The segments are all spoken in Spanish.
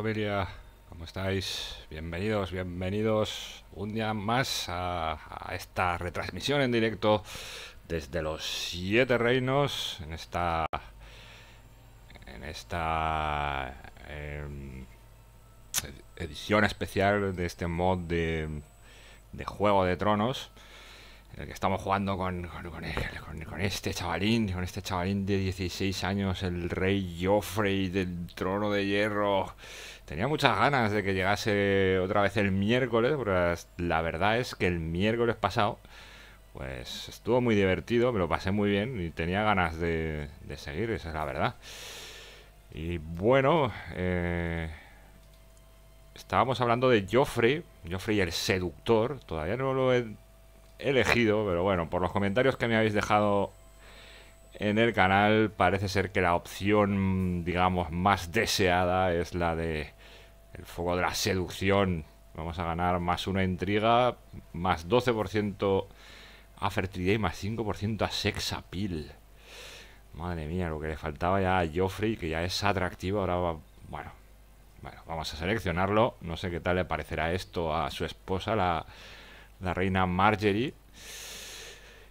familia? ¿Cómo estáis? Bienvenidos, bienvenidos un día más a, esta retransmisión en directo desde los siete reinos en esta en esta em, edición especial de este mod de Juego de Tronos el que estamos jugando con, con, este chavalín, con este chavalín de 16 años, el rey Joffrey del trono de hierro. Tenía muchas ganas de que llegase otra vez el miércoles, la verdad es que el miércoles pasado, pues estuvo muy divertido, me lo pasé muy bien y tenía ganas de, seguir, esa es la verdad. Y bueno, eh, estábamos hablando de Joffrey, Joffrey el seductor, todavía no lo he elegido, pero bueno, por los comentarios que me habéis dejado en el canal, parece ser que la opción, digamos, más deseada es la de el fuego de la seducción. Vamos a ganar más una intriga, más 12% a fertilidad y más 5% a Sexapil Madre mía, lo que le faltaba ya a Joffrey, que ya es atractivo, ahora va... Bueno, bueno, vamos a seleccionarlo. No sé qué tal le parecerá esto a su esposa, la la reina Margery.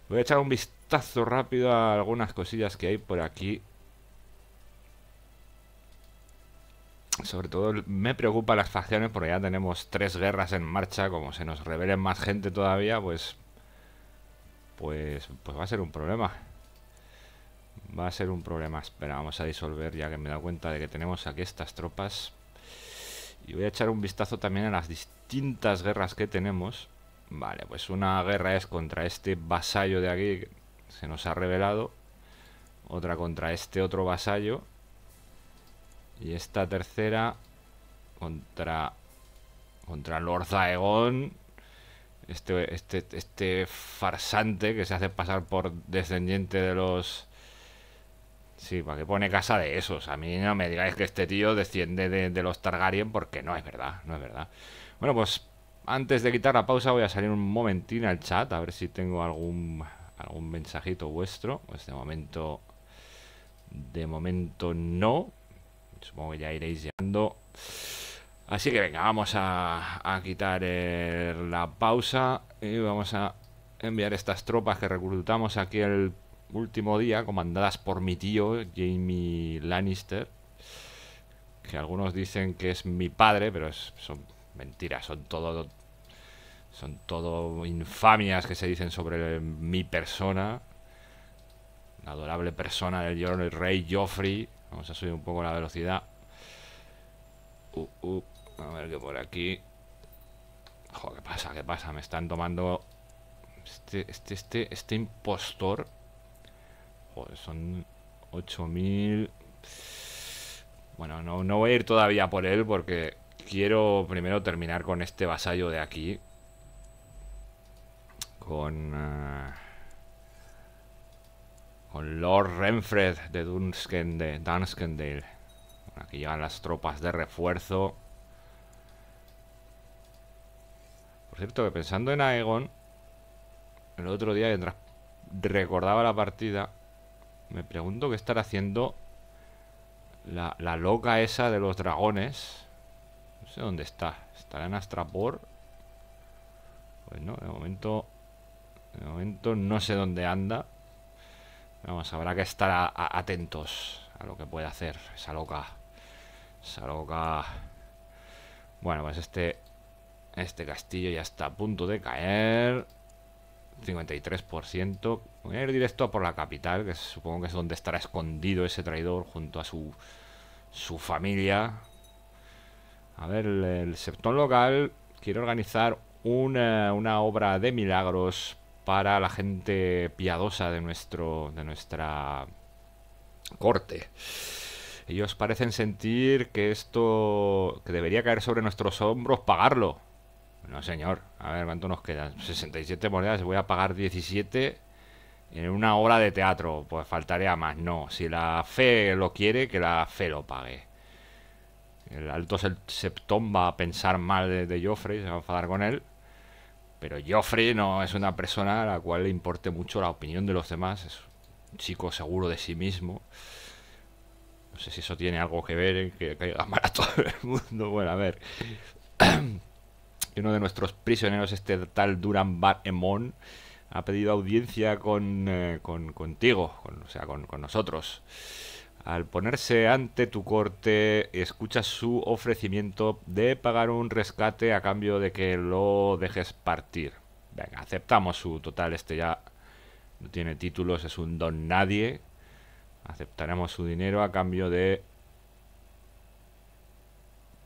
Voy a echar un vistazo rápido a algunas cosillas que hay por aquí. Sobre todo me preocupa las facciones porque ya tenemos tres guerras en marcha. Como se nos revele más gente todavía, pues, pues, pues va a ser un problema. Va a ser un problema. Espera, vamos a disolver ya que me he dado cuenta de que tenemos aquí estas tropas. Y voy a echar un vistazo también a las distintas guerras que tenemos. Vale, pues una guerra es contra este vasallo de aquí, que se nos ha revelado. Otra contra este otro vasallo. Y esta tercera contra contra Lord Zaegon. Este, este, este farsante que se hace pasar por descendiente de los... Sí, ¿para qué pone casa de esos? A mí no me digáis que este tío desciende de, de los Targaryen porque no es verdad, no es verdad. Bueno, pues antes de quitar la pausa voy a salir un momentín al chat a ver si tengo algún algún mensajito vuestro. Pues de momento de momento no. Supongo que ya iréis llegando. Así que venga, vamos a, quitar eh, la pausa y vamos a enviar estas tropas que reclutamos aquí el último día, comandadas por mi tío Jamie Lannister, que algunos dicen que es mi padre, pero son mentiras, son todo, son todo infamias que se dicen sobre mi persona. La adorable persona del el rey Joffrey. Vamos a subir un poco la velocidad. Uh, uh, a ver qué por aquí. Joder, ¿qué pasa? ¿Qué pasa? Me están tomando. Este, este, este, este impostor. Joder, son 8000. Bueno, no, no voy a ir todavía por él porque quiero primero terminar con este vasallo de aquí con... Eh, con Lord Renfred de Dunskendale. Bueno, aquí llegan las tropas de refuerzo. Por cierto, que pensando en Aegon, el otro día mientras recordaba la partida, me pregunto qué estará haciendo la, la loca esa de los dragones. No sé dónde está. ¿Estará en Astrapor? Pues no, de momento de momento no sé dónde anda. Vamos, habrá que estar atentos a lo que puede hacer esa loca. Esa loca. Bueno, pues este, este castillo ya está a punto de caer. 53%. Voy a ir directo a por la capital, que supongo que es donde estará escondido ese traidor junto a su, su familia. A ver, el, el septón local quiere organizar una, eh, una obra de milagros para la gente piadosa de, nuestro, de nuestra corte. Ellos parecen sentir que esto que debería caer sobre nuestros hombros pagarlo. No, señor. A ver, ¿cuánto nos quedan? 67 monedas, voy a pagar 17 en una hora de teatro. Pues faltaría más. No, si la fe lo quiere, que la fe lo pague. El alto septón va a pensar mal de, de Joffrey, se va a enfadar con él. Pero Joffrey no es una persona a la cual le importe mucho la opinión de los demás. Es un chico seguro de sí mismo. No sé si eso tiene algo que ver en que caiga mal a todo el mundo. Bueno, a ver. uno de nuestros prisioneros, este tal Duran Bar Emon, ha pedido audiencia con, eh, contigo, o sea, con nosotros. Al ponerse ante tu corte, escuchas su ofrecimiento de pagar un rescate a cambio de que lo dejes partir. Venga, aceptamos su total, este ya no tiene títulos, es un don nadie. Aceptaremos su dinero a cambio de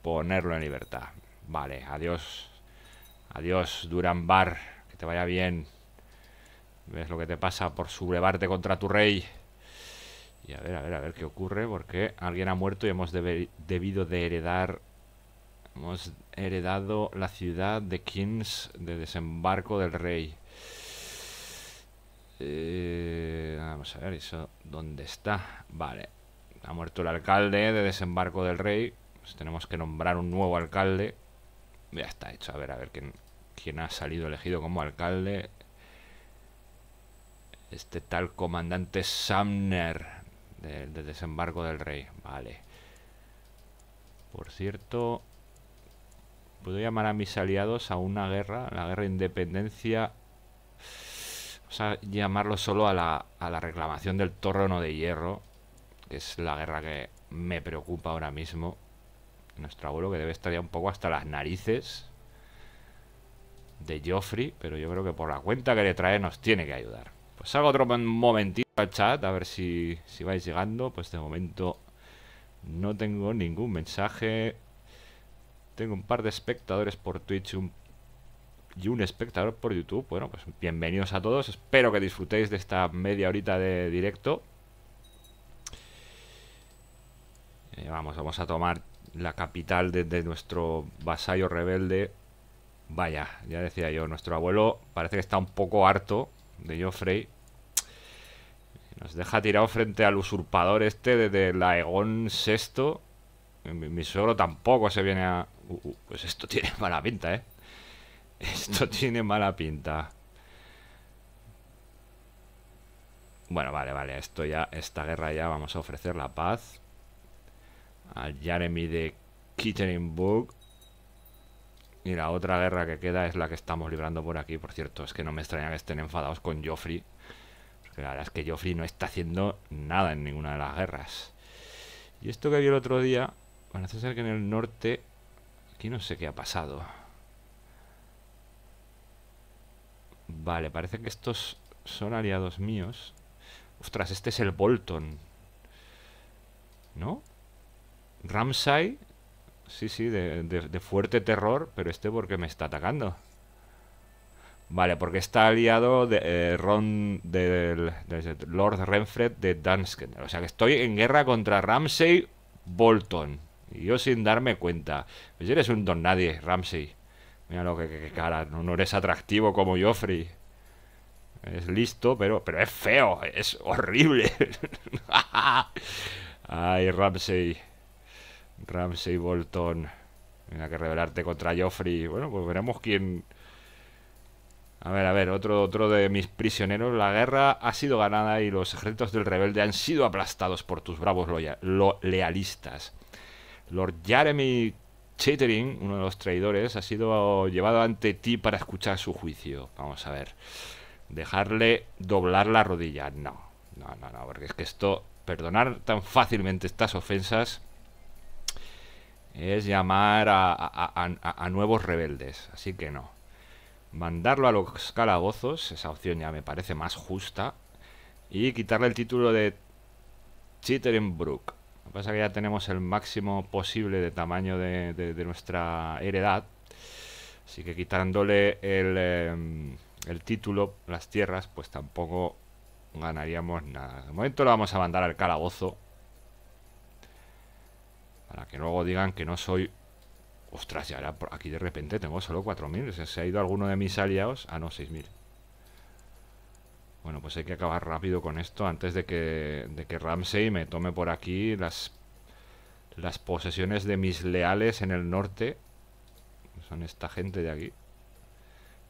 ponerlo en libertad. Vale, adiós. Adiós, Duran Bar. Que te vaya bien. ¿Ves lo que te pasa por sublevarte contra tu rey? Y a ver, a ver, a ver qué ocurre, porque alguien ha muerto y hemos debido de heredar... Hemos heredado la ciudad de Kings de desembarco del rey. Eh, vamos a ver, eso, ¿dónde está? Vale, ha muerto el alcalde de desembarco del rey. Pues tenemos que nombrar un nuevo alcalde. Ya está hecho, a ver, a ver quién, quién ha salido elegido como alcalde. Este tal comandante Sumner del desembarco del rey. Vale. Por cierto, puedo llamar a mis aliados a una guerra, la guerra de independencia. Vamos a llamarlo solo a la, a la reclamación del torreno de hierro, que es la guerra que me preocupa ahora mismo. Nuestro abuelo que debe estar ya un poco hasta las narices de Joffrey, pero yo creo que por la cuenta que le trae nos tiene que ayudar. Pues hago otro momentito chat, a ver si, si vais llegando. Pues de momento no tengo ningún mensaje. Tengo un par de espectadores por Twitch y un espectador por YouTube. Bueno, pues bienvenidos a todos. Espero que disfrutéis de esta media horita de directo. Eh, vamos, vamos a tomar la capital de, nuestro vasallo rebelde. Vaya, ya decía yo, nuestro abuelo parece que está un poco harto de Joffrey nos deja tirado frente al usurpador este desde Laegón VI. Mi, suegro tampoco se viene a... pues esto tiene mala pinta, ¿eh? Esto tiene mala pinta. Bueno, vale, vale. Esto ya, esta guerra ya vamos a ofrecer la paz. Al Jeremy de book Y la otra guerra que queda es la que estamos librando por aquí. Por cierto, es que no me extraña que estén enfadados con Joffrey la verdad es que Joffrey no está haciendo nada en ninguna de las guerras. Y esto que vi el otro día, parece ser que en el norte... Aquí no sé qué ha pasado. Vale, parece que estos son aliados míos. Ostras, este es el Bolton. ¿No? Ramsay. Sí, sí, de, de fuerte terror, pero este porque me está atacando. Vale, porque está aliado de eh, Ron del, Lord Renfred de Danskender. O sea que estoy en guerra contra Ramsey Bolton. Y yo sin darme cuenta. Pues eres un don nadie, Ramsey. Mira lo que, cara, no, eres atractivo como Joffrey. Es listo, pero, pero es feo, es horrible. Ay, Ramsey. Ramsey Bolton. Mira que rebelarte contra Joffrey. Bueno, pues veremos quién. A ver, a ver, otro, otro de mis prisioneros. La guerra ha sido ganada y los ejércitos del rebelde han sido aplastados por tus bravos lealistas. Lord Jeremy Chatering, uno de los traidores, ha sido llevado ante ti para escuchar su juicio. Vamos a ver. Dejarle doblar la rodilla. No, no, no, no, porque es que esto, perdonar tan fácilmente estas ofensas es llamar a nuevos rebeldes. Así que no mandarlo a los calabozos, esa opción ya me parece más justa, y quitarle el título de Chitterenbrook. Lo que pasa es que ya tenemos el máximo posible de tamaño de, nuestra heredad, así que quitándole el, em, el, título, las tierras, pues tampoco ganaríamos nada. De momento lo vamos a mandar al calabozo, para que luego digan que no soy Ostras, y ahora aquí de repente tengo solo 4.000. Se ha ido alguno de mis aliados. Ah, no, 6.000. Bueno, pues hay que acabar rápido con esto antes de que, que Ramsey me tome por aquí las, las posesiones de mis leales en el norte. Son esta gente de aquí.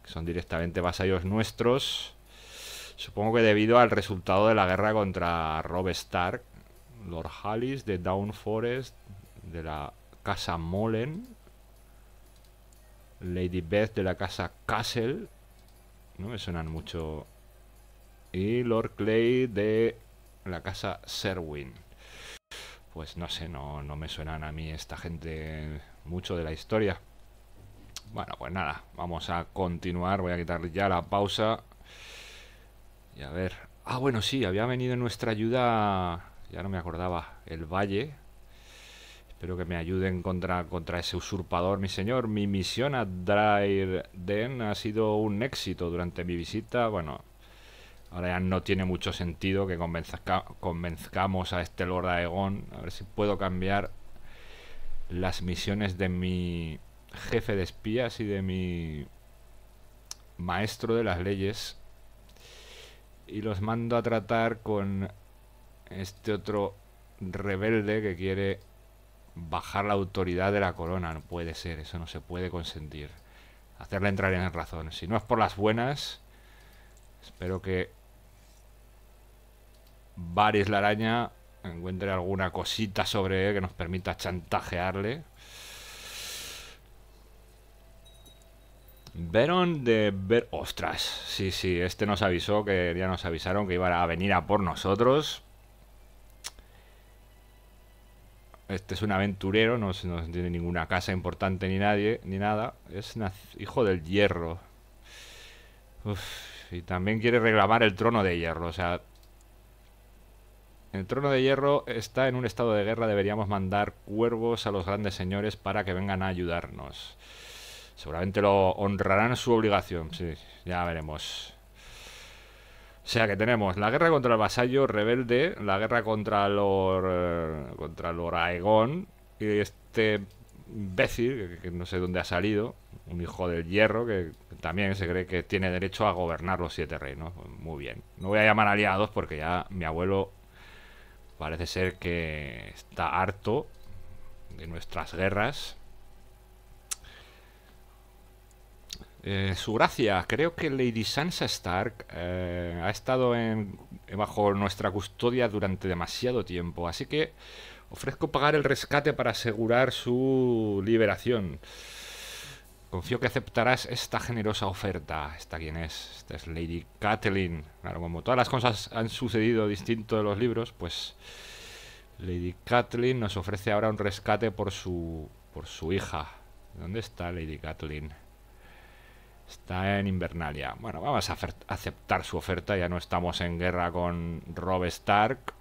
son directamente vasallos nuestros. Supongo que debido al resultado de la guerra contra Rob Stark, Lord Hallis de Down Forest, de la Casa Molen, Lady Beth de la casa Castle. No me suenan mucho. Y Lord Clay de la casa Serwin. Pues no sé, no, no me suenan a mí esta gente mucho de la historia. Bueno, pues nada, vamos a continuar. Voy a quitar ya la pausa. Y a ver. Ah, bueno, sí, había venido en nuestra ayuda. Ya no me acordaba. El Valle, Espero que me ayuden contra, contra ese usurpador, mi señor. Mi misión a Dryden ha sido un éxito durante mi visita. Bueno, ahora ya no tiene mucho sentido que convenzcamos a este Lord Aegon. A ver si puedo cambiar las misiones de mi jefe de espías y de mi maestro de las leyes. Y los mando a tratar con este otro rebelde que quiere bajar la autoridad de la corona. No puede ser, eso no se puede consentir. Hacerle entrar en razón. Si no es por las buenas, espero que Varys la araña encuentre alguna cosita sobre él que nos permita chantajearle. Veron de ver... Ostras, sí, sí, este nos avisó que ya nos avisaron que iba a venir a por nosotros, este es un aventurero, no, tiene ninguna casa importante ni nadie, ni nada. Es hijo del hierro. y también quiere reclamar el trono de hierro, o sea... El trono de hierro está en un estado de guerra, deberíamos mandar cuervos a los grandes señores para que vengan a ayudarnos. Seguramente lo honrarán su obligación, sí, ya veremos. O sea que tenemos la guerra contra el vasallo rebelde, la guerra contra los eh, contra Aegon y este imbécil, que, no sé dónde ha salido, un hijo del hierro que también se cree que tiene derecho a gobernar los siete reinos. Pues muy bien. No voy a llamar aliados porque ya mi abuelo parece ser que está harto de nuestras guerras Eh, su gracia, creo que Lady Sansa Stark eh, ha estado en, bajo nuestra custodia durante demasiado tiempo, así que ofrezco pagar el rescate para asegurar su liberación. Confío que aceptarás esta generosa oferta. ¿Esta quién es? Esta es Lady Catelyn. Claro, como todas las cosas han sucedido distinto de los libros, pues Lady Catelyn nos ofrece ahora un rescate por su, por su hija. ¿Dónde está Lady Catelyn? Está en Invernalia. Bueno, vamos a aceptar su oferta. Ya no estamos en guerra con Rob Stark.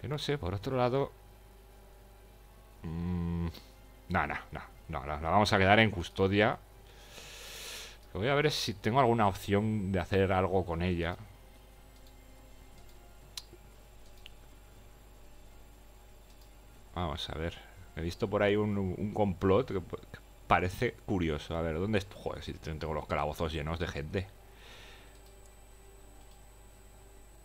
Que no sé, por otro lado... Mmm, no, no, no, La vamos a quedar en custodia. Voy a ver si tengo alguna opción de hacer algo con ella. Vamos a ver. He visto por ahí un, complot que, que parece curioso. A ver, ¿dónde... Joder, si tengo los calabozos llenos de gente.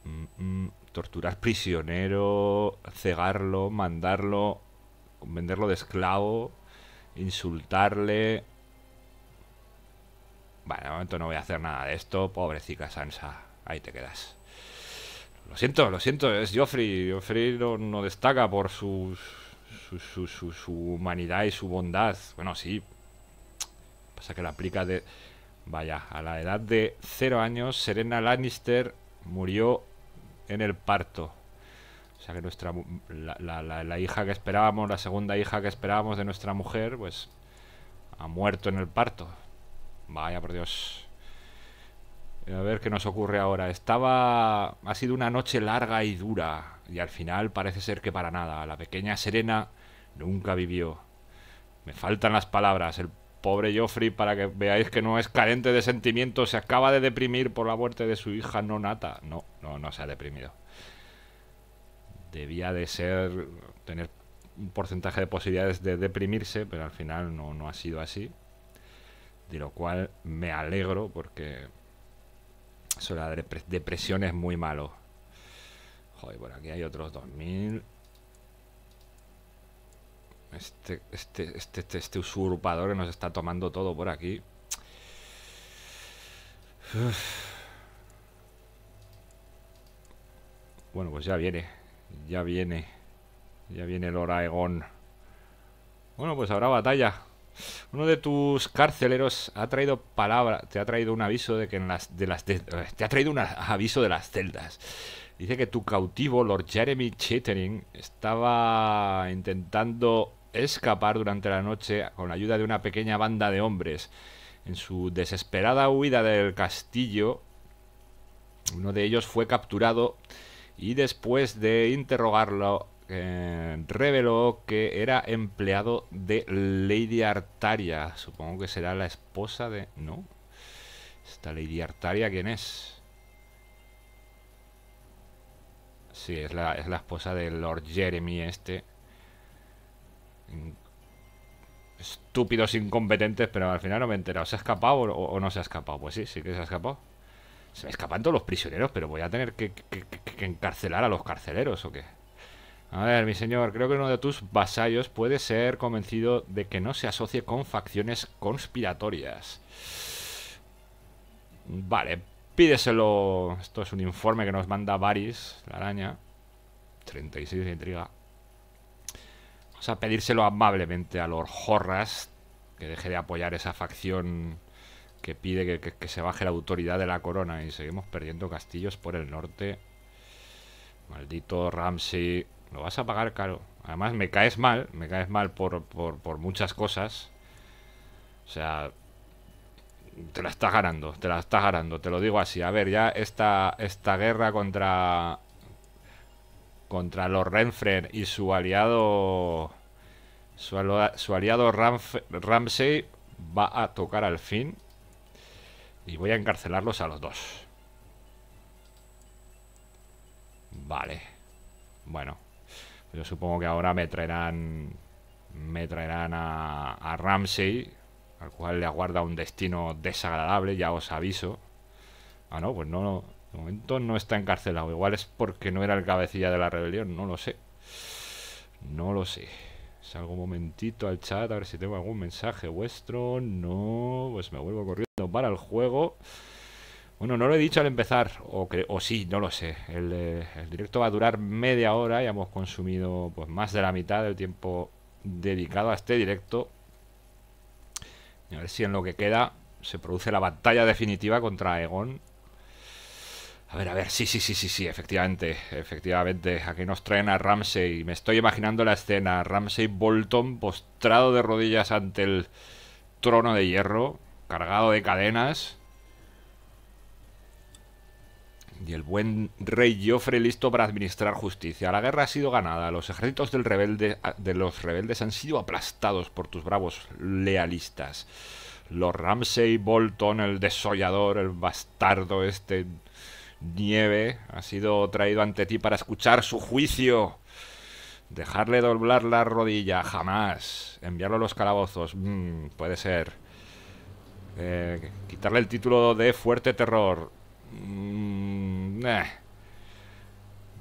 Mm, mm, torturar prisionero, cegarlo, mandarlo, venderlo de esclavo, insultarle... Vale, de momento no voy a hacer nada de esto. Pobrecita Sansa, ahí te quedas. Lo siento, lo siento, es Joffrey. Joffrey no, destaca por su, su, su, humanidad y su bondad. Bueno, sí, sea que la aplica de... Vaya, a la edad de cero años, Serena Lannister murió en el parto. O sea que nuestra la, la, hija que esperábamos, la segunda hija que esperábamos de nuestra mujer, pues ha muerto en el parto. Vaya por Dios. A ver qué nos ocurre ahora. Estaba. Ha sido una noche larga y dura. Y al final parece ser que para nada. La pequeña Serena nunca vivió. Me faltan las palabras. El Pobre Joffrey, para que veáis que no es carente de sentimientos, se acaba de deprimir por la muerte de su hija no nata. No, no, no se ha deprimido. Debía de ser, tener un porcentaje de posibilidades de deprimirse, pero al final no, ha sido así. De lo cual me alegro porque eso la depresión es muy malo. Joder, por aquí hay otros 2000. Este, este, este, este, este usurpador que nos está tomando todo por aquí. Bueno, pues ya viene. Ya viene. Ya viene el horaegón Bueno, pues habrá batalla. Uno de tus carceleros ha traído palabra, te ha traído un aviso de que en las de las eh, te ha traído un aviso de las celdas. Dice que tu cautivo Lord Jeremy chettering estaba intentando escapar durante la noche con la ayuda de una pequeña banda de hombres. En su desesperada huida del castillo, uno de ellos fue capturado y después de interrogarlo eh, reveló que era empleado de Lady Artaria. Supongo que será la esposa de... ¿No? ¿Esta Lady Artaria quién es? Sí, es la, es la esposa del Lord Jeremy este estúpidos incompetentes, pero al final no me he enterado. ¿Se ha escapado o, no se ha escapado? Pues sí, sí que se ha escapado. Se me escapan todos los prisioneros, pero voy a tener que, encarcelar a los carceleros o qué. A ver, mi señor, creo que uno de tus vasallos puede ser convencido de que no se asocie con facciones conspiratorias. Vale, pídeselo. Esto es un informe que nos manda Varys, la araña. 36 de intriga a pedírselo amablemente a Lord Horras que deje de apoyar esa facción que pide que, se baje la autoridad de la corona y seguimos perdiendo castillos por el norte. Maldito Ramsey, lo vas a pagar caro. Además me caes mal, me caes mal por, muchas cosas. O sea, te la estás ganando, te la estás ganando, te lo digo así. A ver, ya esta, esta guerra contra contra los Renfren y su aliado su, aliado Ramsey va a tocar al fin. Y voy a encarcelarlos a los dos. Vale. Bueno. Yo supongo que ahora me traerán. Me traerán a, Ramsey. Al cual le aguarda un destino desagradable, ya os aviso. Ah, no, pues no, no. De momento no está encarcelado. Igual es porque no era el cabecilla de la rebelión, no lo sé. No lo sé. Algo momentito al chat a ver si tengo algún mensaje vuestro. No, pues me vuelvo corriendo para el juego. Bueno, no lo he dicho al empezar, o, sí, no lo sé. Eh, el, directo va a durar media hora y hemos consumido pues, más de la mitad del tiempo dedicado a este directo. A ver si en lo que queda se produce la batalla definitiva contra Egon a ver, a ver, sí, sí, sí, sí, sí, efectivamente, efectivamente, aquí nos traen a Ramsey. Me estoy imaginando la escena, Ramsey Bolton postrado de rodillas ante el trono de hierro, cargado de cadenas. Y el buen rey Joffrey listo para administrar justicia. La guerra ha sido ganada, los ejércitos del rebelde, ah, de los rebeldes han sido aplastados por tus bravos lealistas. Los Ramsey Bolton, el desollador, el bastardo este Nieve ha sido traído ante ti para escuchar su juicio. Dejarle doblar la rodilla, jamás. Enviarlo a los calabozos, mm, puede ser. Eh, quitarle el título de fuerte terror. Mm,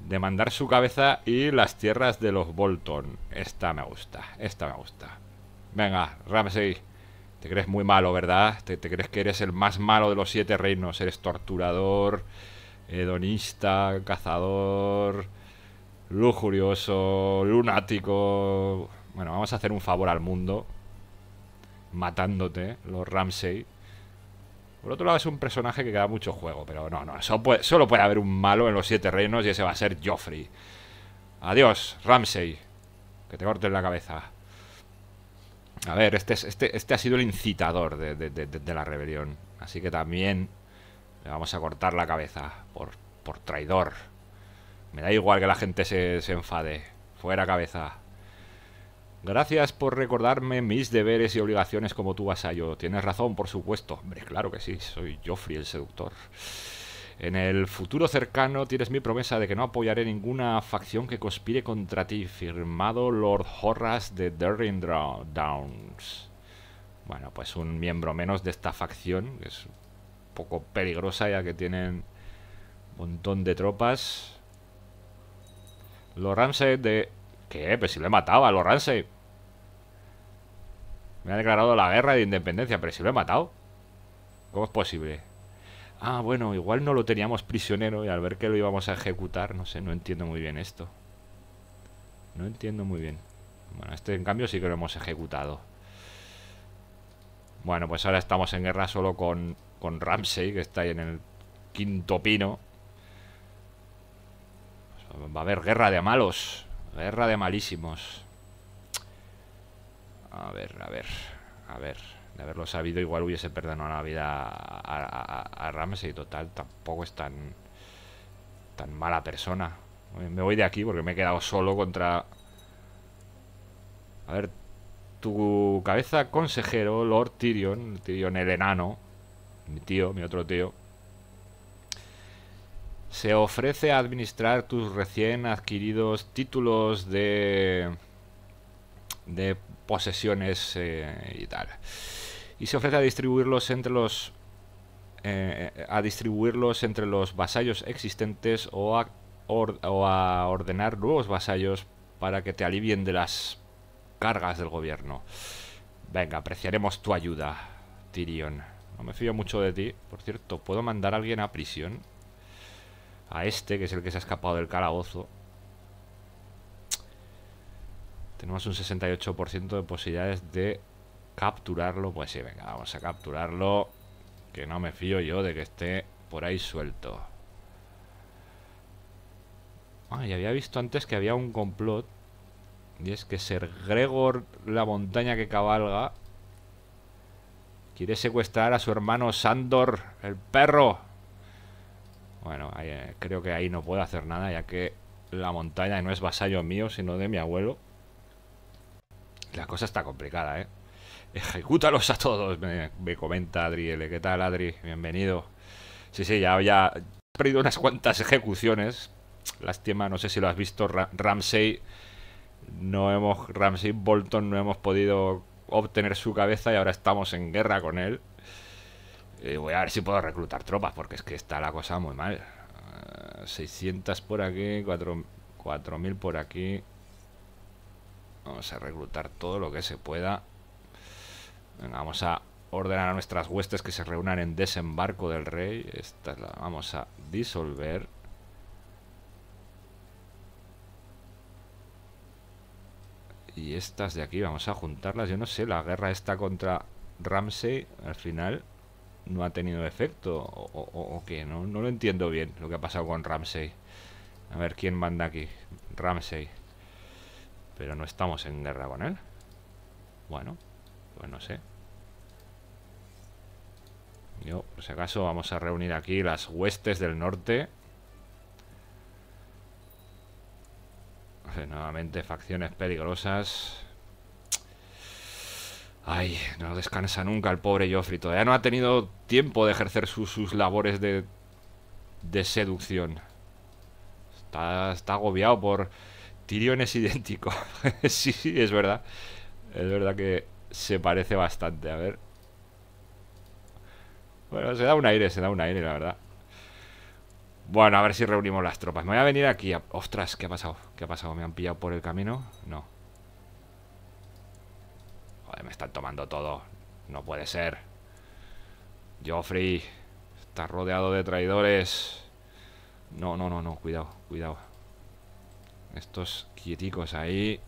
Demandar su cabeza y las tierras de los Bolton. Esta me gusta, esta me gusta. Venga, Ramsey. Te crees muy malo, ¿verdad? te crees que eres el más malo de los siete reinos. Eres torturador hedonista, cazador, lujurioso, lunático. Bueno, vamos a hacer un favor al mundo matándote, los Ramsey. Por otro lado, es un personaje que queda mucho juego, pero no, no, solo puede, haber un malo en los siete reinos y ese va a ser Joffrey. Adiós, Ramsey. Que te corten la cabeza. A ver, este, este, este, ha sido el incitador de la rebelión. Así que también le vamos a cortar la cabeza por, por traidor. Me da igual que la gente se, se enfade. Fuera cabeza. Gracias por recordarme mis deberes y obligaciones como tu vasallo. Tienes razón, por supuesto. Hombre, claro que sí. Soy Joffrey el seductor. En el futuro cercano tienes mi promesa de que no apoyaré ninguna facción que conspire contra ti. Firmado Lord Horras de Derring Downs. Bueno, pues un miembro menos de esta facción, es poco peligrosa ya que tienen un montón de tropas. Los Ramsey de... ¿Qué? Pero pues si lo he matado a los Ramsey. Me ha declarado la guerra de independencia, pero si lo he matado. ¿Cómo es posible? Ah, bueno, igual no lo teníamos prisionero y al ver que lo íbamos a ejecutar, no sé, no entiendo muy bien esto. No entiendo muy bien. Bueno, este en cambio sí que lo hemos ejecutado. Bueno, pues ahora estamos en guerra solo con con Ramsey, que está ahí en el quinto pino. va a haber guerra de malos. Guerra de malísimos. A ver, a ver, a ver. De haberlo sabido, igual hubiese perdonado la vida a, a Ramsey. Total, tampoco es tan, tan mala persona. Me voy de aquí porque me he quedado solo contra... A ver, tu cabeza consejero, Lord Tyrion, Tyrion el enano, mi tío, mi otro tío, se ofrece a administrar tus recién adquiridos títulos de, de posesiones eh, y tal. Y se ofrece a distribuirlos entre los eh, eh, a distribuirlos entre los vasallos existentes o a, o a ordenar nuevos vasallos para que te alivien de las cargas del gobierno. Venga, apreciaremos tu ayuda, Tyrion me fío mucho de ti. Por cierto, ¿puedo mandar a alguien a prisión? A este, que es el que se ha escapado del calabozo. Tenemos un 68% de posibilidades de capturarlo. Pues sí, venga, vamos a capturarlo. Que no me fío yo de que esté por ahí suelto. Ah, y había visto antes que había un complot. Y es que Ser Gregor, la montaña que cabalga, Quiere secuestrar a su hermano Sandor, el perro. Bueno, eh, creo que ahí no puedo hacer nada, ya que la montaña no es vasallo mío, sino de mi abuelo. La cosa está complicada, ¿eh? Ejecútalos a todos, me, comenta Adriel. ¿Qué tal, Adri? Bienvenido. Sí, sí, ya, ya he perdido unas cuantas ejecuciones. Lástima, no sé si lo has visto, Ramsey. No hemos. Ramsey Bolton no hemos podido obtener su cabeza y ahora estamos en guerra con él. Y eh, voy a ver si puedo reclutar tropas, porque es que está la cosa muy mal. 600 ah, por aquí, 4.000 por aquí. Vamos a reclutar todo lo que se pueda. vamos a ordenar a nuestras huestes que se reúnan en desembarco del rey. Esta la vamos a disolver. y estas de aquí, vamos a juntarlas. Yo no sé, la guerra esta contra Ramsey al final no ha tenido efecto o, o, no, no lo entiendo bien lo que ha pasado con Ramsey. A ver quién manda aquí, Ramsey. Pero no estamos en guerra con él. Bueno, pues no sé. Yo, por si acaso, vamos a reunir aquí las huestes del norte. nuevamente facciones peligrosas. Ay, no descansa nunca el pobre Joffrey. Todavía no ha tenido tiempo de ejercer sus labores de, de seducción. Está, está agobiado por... tiriones es sí, sí, es verdad. Es verdad que se parece bastante. A ver. Bueno, se da un aire, se da un aire, la verdad. Bueno, a ver si reunimos las tropas. Me voy a venir aquí. Ostras, ¿qué ha pasado? ¿Qué ha pasado? ¿Me han pillado por el camino? No. Joder, me están tomando todo. No puede ser. Joffrey está rodeado de traidores. No, no, no, no. Cuidado, cuidado. Estos quieticos ahí.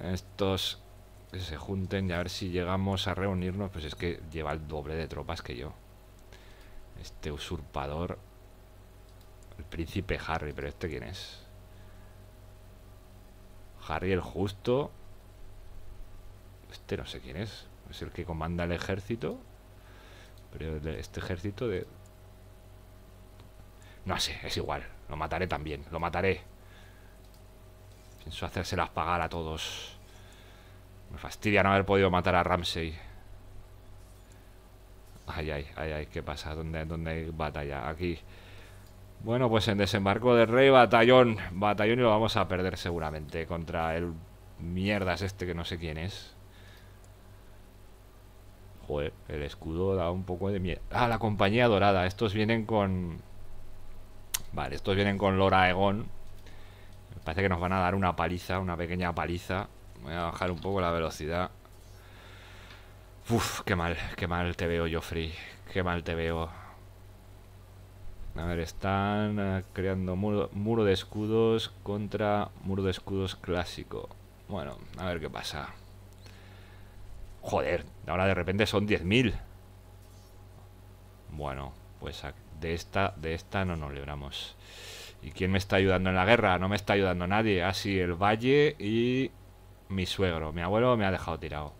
Estos que se junten y a ver si llegamos a reunirnos. Pues es que lleva el doble de tropas que yo. Este usurpador el príncipe Harry, pero ¿este quién es? Harry el Justo. Este no sé quién es. Es el que comanda el ejército. Pero este ejército de... No sé, es igual. Lo mataré también, lo mataré. Pienso hacérselas pagar a todos. Me fastidia no haber podido matar a Ramsey. Ay, ay, ay, ay, ¿qué pasa? ¿Dónde, dónde hay batalla? Aquí. Bueno, pues en desembarco de Rey, batallón. Batallón y lo vamos a perder seguramente contra el mierdas este que no sé quién es. Joder, el escudo da un poco de mierda Ah, la compañía dorada. Estos vienen con... Vale, estos vienen con Lora Egon. Me parece que nos van a dar una paliza, una pequeña paliza. Voy a bajar un poco la velocidad. Uf, qué mal, qué mal te veo, Joffrey. Qué mal te veo. A ver, están eh, creando muro, de escudos contra muro de escudos clásico. Bueno, a ver qué pasa. Joder, ahora de repente son 10.000. Bueno, pues de esta, de esta no nos libramos. ¿Y quién me está ayudando en la guerra? No me está ayudando nadie. Así el valle y mi suegro. Mi abuelo me ha dejado tirado.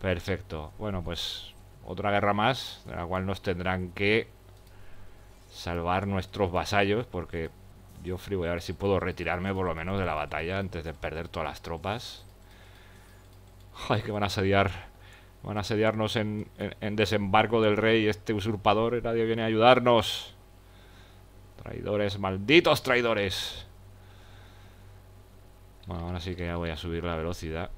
Perfecto. Bueno, pues otra guerra más, de la cual nos tendrán que salvar nuestros vasallos, porque yo Free voy a ver si puedo retirarme por lo menos de la batalla antes de perder todas las tropas. Ay, que van a asediar. Van a asediarnos en, desembarco del rey. Este usurpador, y nadie viene a ayudarnos. Traidores, malditos traidores. Bueno, ahora sí que ya voy a subir la velocidad.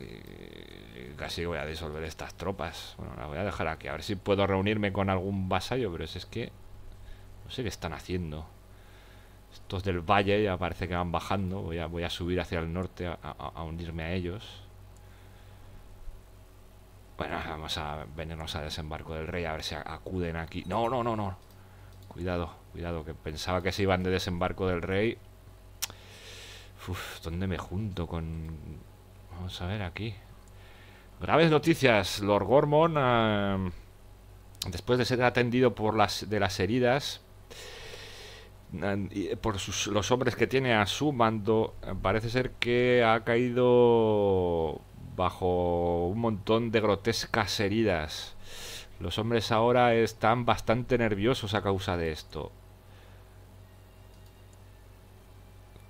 Eh, casi voy a disolver estas tropas. Bueno, las voy a dejar aquí. A ver si puedo reunirme con algún vasallo, pero es que... No sé qué están haciendo. Estos del valle ya parece que van bajando. Voy a, voy a subir hacia el norte a, a unirme a ellos. Bueno, vamos a venirnos a desembarco del rey a ver si acuden aquí. No, no, no, no. Cuidado, cuidado, que pensaba que se iban de desembarco del rey. Uf, ¿dónde me junto con Vamos a ver aquí. Graves noticias. Lord Gormon, eh, después de ser atendido por las, de las heridas eh, por los hombres que tiene a su mando, eh, parece ser que ha caído bajo un montón de grotescas heridas. Los hombres ahora están bastante nerviosos a causa de esto.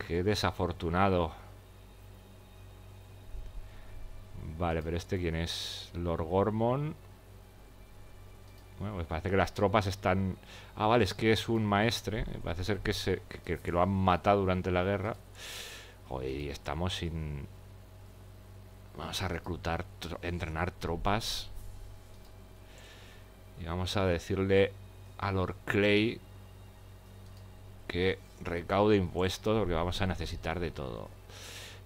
Qué desafortunado. Vale, pero este quién es? Lord Gormon. Bueno, pues parece que las tropas están... Ah, vale, es que es un maestre. Parece ser que, se... que, lo han matado durante la guerra. Hoy estamos sin... Vamos a reclutar, entrenar tropas. Y vamos a decirle a Lord Clay que recaude impuestos porque vamos a necesitar de todo.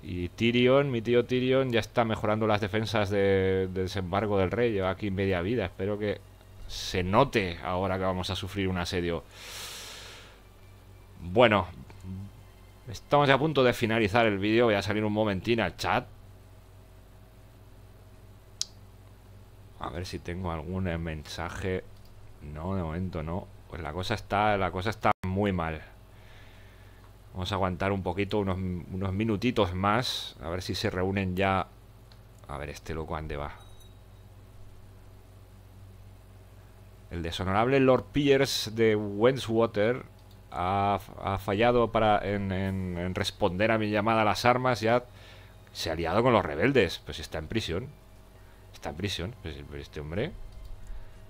Y Tyrion, mi tío Tyrion, ya está mejorando las defensas de, Desembargo desembarco del rey. Lleva aquí media vida. Espero que se note ahora que vamos a sufrir un asedio. Bueno, estamos ya a punto de finalizar el vídeo. Voy a salir un momentín al chat. A ver si tengo algún mensaje. No, de momento no. Pues la cosa está, la cosa está muy mal. Vamos a aguantar un poquito, unos, minutitos más. A ver si se reúnen ya. A ver, este loco, ¿dónde va? El deshonorable Lord Pierce de Wenswater ha, ha fallado para en, responder a mi llamada a las armas. Ya se ha aliado con los rebeldes. Pues está en prisión. Está en prisión. Pues, pues este hombre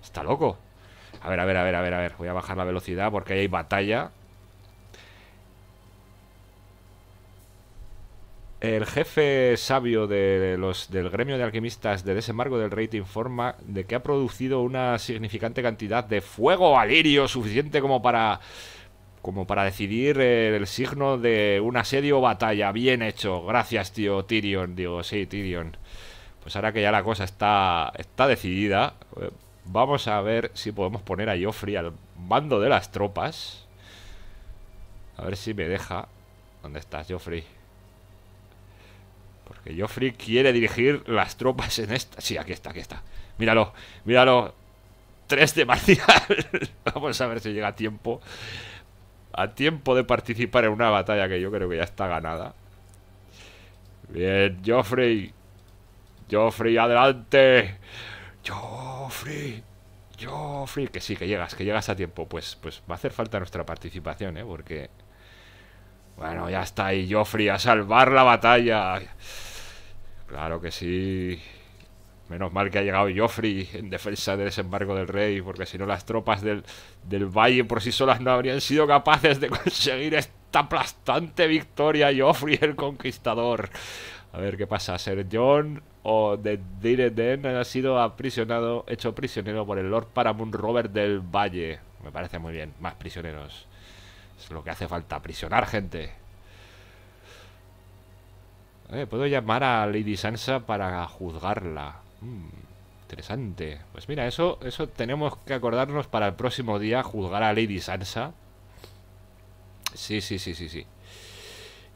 está loco. A ver, a ver, a ver, a ver, a ver. Voy a bajar la velocidad porque ahí hay batalla. El jefe sabio de los, del gremio de alquimistas de Desembargo del Rey te informa de que ha producido una significante cantidad de fuego alirio suficiente como para como para decidir el signo de un asedio o batalla. Bien hecho. Gracias, tío Tyrion. Digo, sí, Tyrion. Pues ahora que ya la cosa está, está decidida, eh, vamos a ver si podemos poner a Joffrey al mando de las tropas. A ver si me deja. ¿Dónde estás, Joffrey? Porque Joffrey quiere dirigir las tropas en esta... Sí, aquí está, aquí está. Míralo, míralo. Tres de marcial. Vamos a ver si llega a tiempo. A tiempo de participar en una batalla que yo creo que ya está ganada. Bien, Joffrey. Joffrey, adelante. Joffrey. Joffrey. Que sí, que llegas, que llegas a tiempo. Pues, pues va a hacer falta nuestra participación, ¿eh? Porque... Bueno, ya está ahí Joffrey a salvar la batalla. Claro que sí. Menos mal que ha llegado Joffrey en defensa del desembarco del rey, porque si no las tropas del, valle por sí solas no habrían sido capaces de conseguir esta aplastante victoria Joffrey el conquistador. A ver qué pasa, Ser John o de Direden ha sido aprisionado, hecho prisionero por el Lord Paramount Robert del Valle. Me parece muy bien, más prisioneros lo que hace falta, aprisionar gente. Puedo llamar a Lady Sansa para juzgarla. Mm, interesante. Pues mira, eso, eso tenemos que acordarnos para el próximo día, juzgar a Lady Sansa. Sí, sí, sí, sí, sí.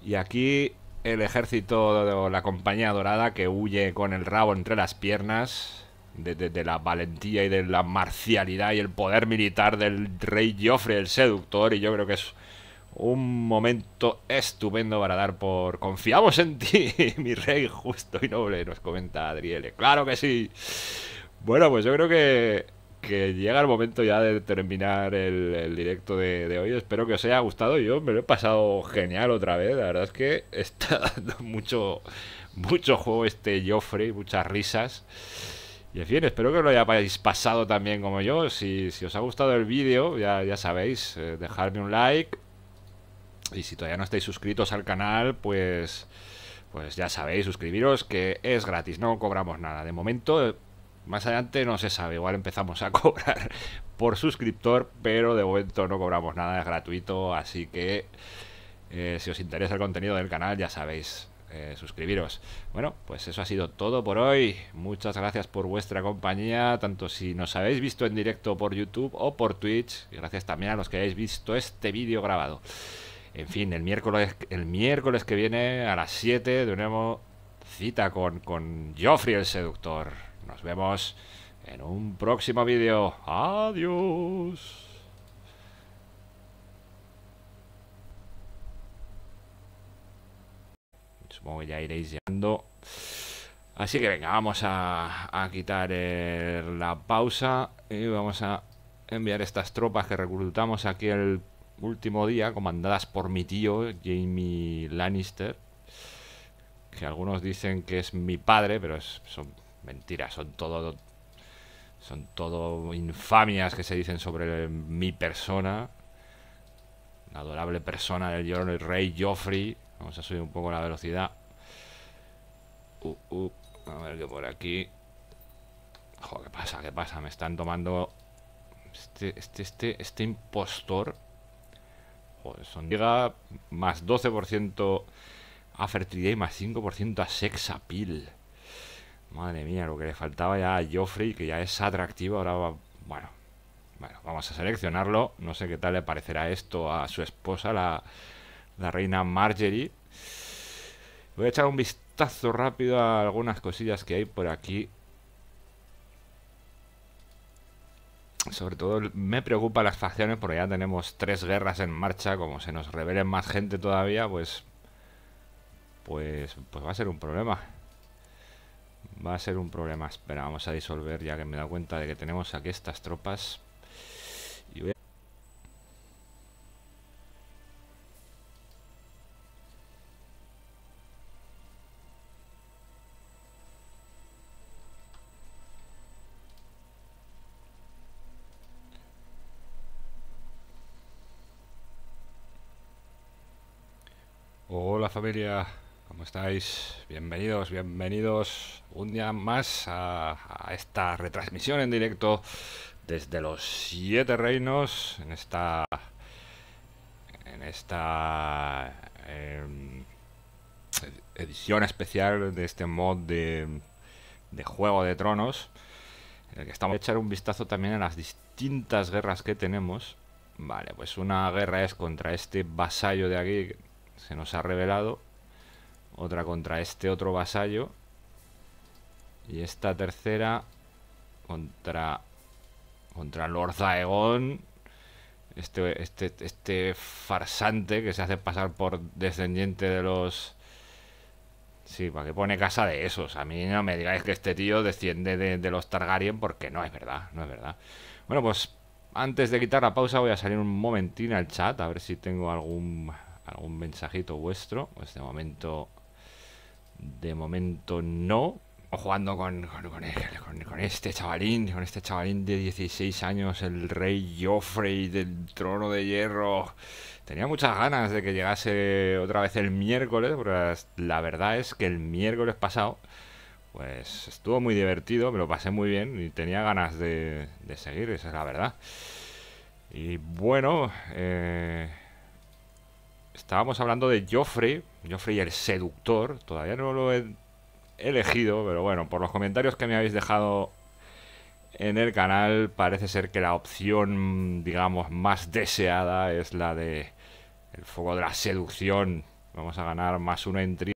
Y aquí el ejército, la compañía dorada que huye con el rabo entre las piernas de, la valentía y de la marcialidad y el poder militar del rey Joffre el seductor y yo creo que es un momento estupendo para dar por confiamos en ti, mi rey justo y noble, nos comenta Adriele. Claro que sí. Bueno, pues yo creo que, que llega el momento ya de terminar el, directo de, hoy. Espero que os haya gustado. Yo me lo he pasado genial otra vez. La verdad es que está dando mucho, mucho juego este Joffrey, muchas risas en fin, espero que lo hayáis pasado también como yo. Si, os ha gustado el vídeo, ya, sabéis, dejarme eh, dejadme un like. Y si todavía no estáis suscritos al canal, pues, pues ya sabéis, suscribiros, que es gratis, no cobramos nada. De momento, más adelante no se sabe, igual empezamos a cobrar por suscriptor, pero de momento no cobramos nada, es gratuito, así que eh, si os interesa el contenido del canal, ya sabéis, eh, suscribiros. Bueno, pues eso ha sido todo por hoy. Muchas gracias por vuestra compañía, tanto si nos habéis visto en directo por YouTube o por Twitch. Y gracias también a los que habéis visto este vídeo grabado. En fin, el miércoles, el miércoles que viene a las 7 nuevo cita con, con Joffrey el Seductor. Nos vemos en un próximo vídeo. Adiós. como ya iréis llegando. Así que venga, vamos a, quitar eh, la pausa y vamos a enviar estas tropas que reclutamos aquí el último día, comandadas por mi tío, Jamie Lannister, que algunos dicen que es mi padre, pero son mentiras, son todo, son todo infamias que se dicen sobre mi persona, la adorable persona del rey Joffrey, Vamos a subir un poco la velocidad. Uh, uh, a ver qué por aquí... Joder, ¿qué pasa? ¿Qué pasa? Me están tomando... Este, este, este, este impostor... Joder, son... Llega más 12% a fertilidad y más 5% a sex appeal. Madre mía, lo que le faltaba ya a Joffrey, que ya es atractivo, ahora va... Bueno, bueno, vamos a seleccionarlo. No sé qué tal le parecerá esto a su esposa, la la reina Margery. Voy a echar un vistazo rápido a algunas cosillas que hay por aquí. Sobre todo me preocupa las facciones porque ya tenemos tres guerras en marcha. Como se nos revelen más gente todavía, pues, pues, pues va a ser un problema. Va a ser un problema. Espera, vamos a disolver ya que me he dado cuenta de que tenemos aquí estas tropas. familia? ¿Cómo estáis? Bienvenidos, bienvenidos un día más a, esta retransmisión en directo desde los siete reinos en esta en esta em, edición especial de este mod de, de Juego de Tronos en el que estamos a echar un vistazo también a las distintas guerras que tenemos Vale, pues una guerra es contra este vasallo de aquí, se nos ha revelado. Otra contra este otro vasallo. Y esta tercera contra contra Lord Daegon. Este, este, este, farsante que se hace pasar por descendiente de los... Sí, ¿para que pone casa de esos? A mí no me digáis que este tío desciende de, de los Targaryen porque no es verdad, no es verdad. Bueno, pues antes de quitar la pausa voy a salir un momentín al chat a ver si tengo algún algún mensajito vuestro. Pues de momento, de momento no. O jugando con, con, este chavalín, con este chavalín de 16 años, el rey Joffrey del trono de hierro. Tenía muchas ganas de que llegase otra vez el miércoles, pero la verdad es que el miércoles pasado, pues estuvo muy divertido, me lo pasé muy bien y tenía ganas de, de seguir, esa es la verdad. Y bueno, eh, estábamos hablando de Joffrey, Joffrey el seductor, todavía no lo he elegido, pero bueno, por los comentarios que me habéis dejado en el canal, parece ser que la opción, digamos, más deseada es la de el fuego de la seducción. Vamos a ganar más una intriga.